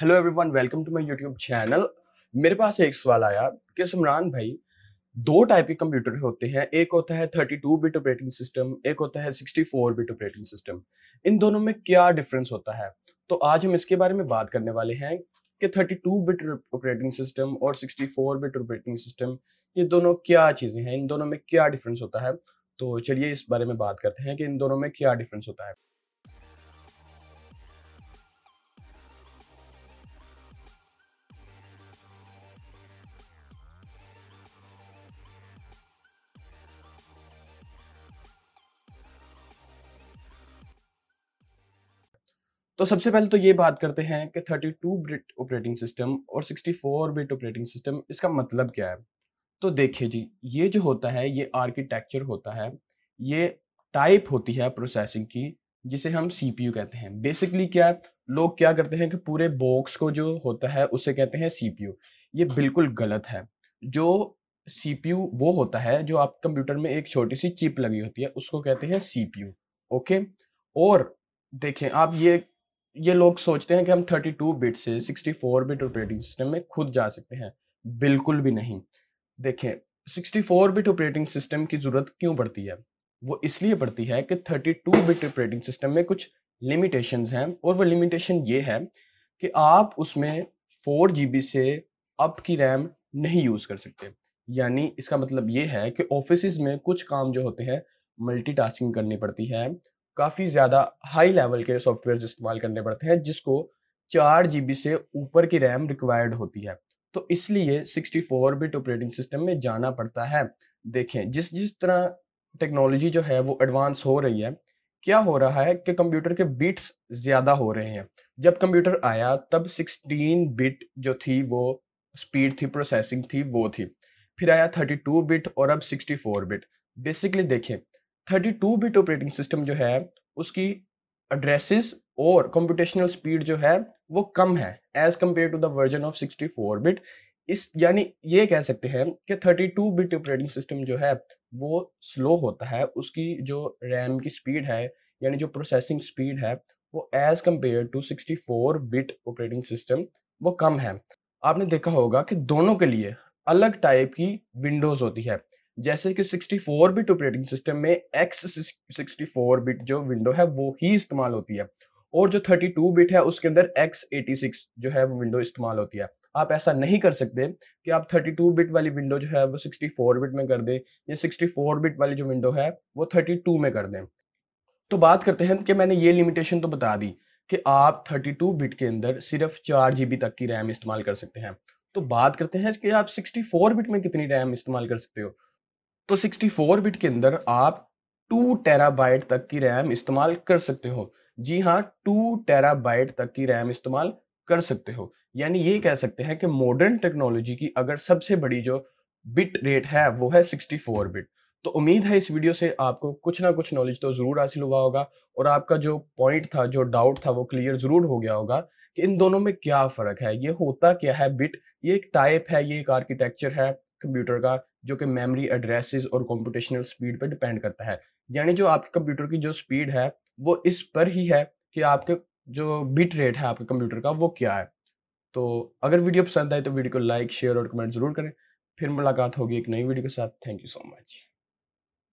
hello everyone welcome to my YouTube channel मेरे पास एक सवाल आया कि सुमरान भाई दो टाइप के कंप्यूटर होते हैं एक होता है 32 बिट ऑपरेटिंग सिस्टम एक होता है 64 बिट ऑपरेटिंग सिस्टम इन दोनों में क्या डिफरेंस होता है तो आज हम इसके बारे में बात करने वाले हैं कि 32 बिट ऑपरेटिंग सिस्टम और 64 बिट ऑपरेटिंग सिस्टम ये दोनों क्या चीज़ें हैं इन दोनों में क्या डिफरेंस होता है तो चलिए इस बारे में बात करते हैं कि इन दोनों में क्या डिफरेंस होता है तो सबसे पहले तो ये बात करते हैं कि 32 बिट ऑपरेटिंग सिस्टम और 64 बिट ऑपरेटिंग सिस्टम इसका मतलब क्या है तो देखिए जी ये जो होता है ये आर्किटेक्चर होता है ये टाइप होती है प्रोसेसिंग की जिसे हम सीपीयू कहते हैं बेसिकली क्या लोग क्या करते हैं कि पूरे बॉक्स को जो होता है उसे कहते हैं सीपीयू ये बिल्कुल गलत है जो सीपीयू वो होता है जो आप कंप्यूटर में एक छोटी सी चिप लगी होती है उसको कहते हैं सीपीयू ओके और देखें आप ये ये लोग सोचते हैं कि हम 32 बिट से 64 बिट ऑपरेटिंग सिस्टम में खुद जा सकते हैं बिल्कुल भी नहीं देखें 64 बिट ऑपरेटिंग सिस्टम की ज़रूरत क्यों पड़ती है वो इसलिए पड़ती है कि 32 बिट ऑपरेटिंग सिस्टम में कुछ लिमिटेशंस हैं और वो लिमिटेशन ये है कि आप उसमें फोर जी से अप की रैम नहीं यूज़ कर सकते यानी इसका मतलब ये है कि ऑफिस में कुछ काम जो होते हैं मल्टीटास्किंग करनी पड़ती है काफ़ी ज़्यादा हाई लेवल के सॉफ्टवेयर इस्तेमाल करने पड़ते हैं जिसको चार जी से ऊपर की रैम रिक्वायर्ड होती है तो इसलिए 64 बिट ऑपरेटिंग सिस्टम में जाना पड़ता है देखें जिस जिस तरह टेक्नोलॉजी जो है वो एडवांस हो रही है क्या हो रहा है कि कंप्यूटर के बिट्स ज़्यादा हो रहे हैं जब कंप्यूटर आया तब 16 बिट जो थी वो स्पीड थी प्रोसेसिंग थी वो थी फिर आया 32 बिट और अब 64 बिट बेसिकली देखें thirty two bit operating system जो है उसकी एड्रेसेस और कंप्यूटेशनल स्पीड जो है वो कम है as compared to the version of four bit इस यानी ये कह सकते हैं कि thirty two bit operating system जो है वो स्लो होता है उसकी जो रैम की स्पीड है यानी जो प्रोसेसिंग स्पीड है वो as compared to sixty four bit operating system वो कम है आपने देखा होगा कि दोनों के लिए अलग टाइप की विंडोज होती है जैसे कि 64 बिट ऑपरेटिंग सिस्टम में x64 बिट जो विंडो है वो ही इस्तेमाल होती है और जो 32 बिट है उसके अंदर x86 जो है वो विंडो इस्तेमाल होती है आप ऐसा नहीं कर सकते कि आप 32 बिट वाली विंडो जो है वो 64 बिट में कर दें या 64 बिट वाली जो विंडो है वो 32 में कर दें तो बात करते हैं कि मैंने ये लिमिटेशन तो बता दी कि आप 32 बिट के अंदर सिर्फ चार जी तक की रैम इस्तेमाल कर सकते हैं तो बात करते हैं कि आप 64 बिट में कितनी रैम इस्तेमाल कर सकते हो तो 64 बिट के अंदर आप 2 टेराबाइट तक की रैम इस्तेमाल कर सकते हो जी हाँ 2 टेराबाइट तक की रैम इस्तेमाल कर सकते हो यानी ये कह सकते हैं कि मॉडर्न टेक्नोलॉजी की अगर सबसे बड़ी जो बिट रेट है वो है 64 बिट तो उम्मीद है इस वीडियो से आपको कुछ ना कुछ नॉलेज तो ज़रूर हासिल हुआ होगा और आपका जो पॉइंट था जो डाउट था वो क्लियर ज़रूर हो गया होगा कि इन दोनों में क्या फ़र्क है ये होता क्या है बिट ये एक टाइप है ये एक आर्किटेक्चर है कंप्यूटर का जो कि मेमोरी एड्रेसेस और कंप्यूटेशनल स्पीड पर डिपेंड करता है यानी जो आपके कंप्यूटर की जो स्पीड है वो इस पर ही है कि आपके जो बिट रेट है आपके कंप्यूटर का वो क्या है तो अगर वीडियो पसंद आए तो वीडियो को लाइक शेयर और कमेंट जरूर करें फिर मुलाकात होगी एक नई वीडियो के साथ थैंक यू सो मच